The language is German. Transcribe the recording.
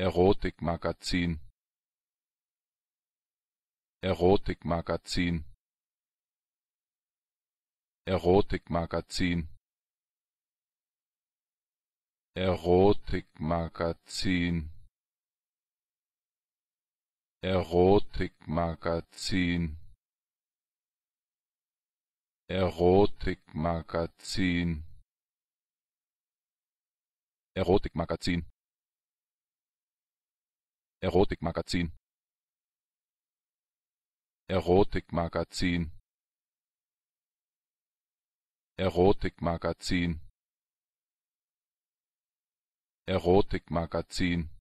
Erotikmagazin Erotikmagazin Erotikmagazin Erotikmagazin Erotikmagazin Erotikmagazin Erotikmagazin erotikmagazin erotikmagazin erotikmagazin erotikmagazin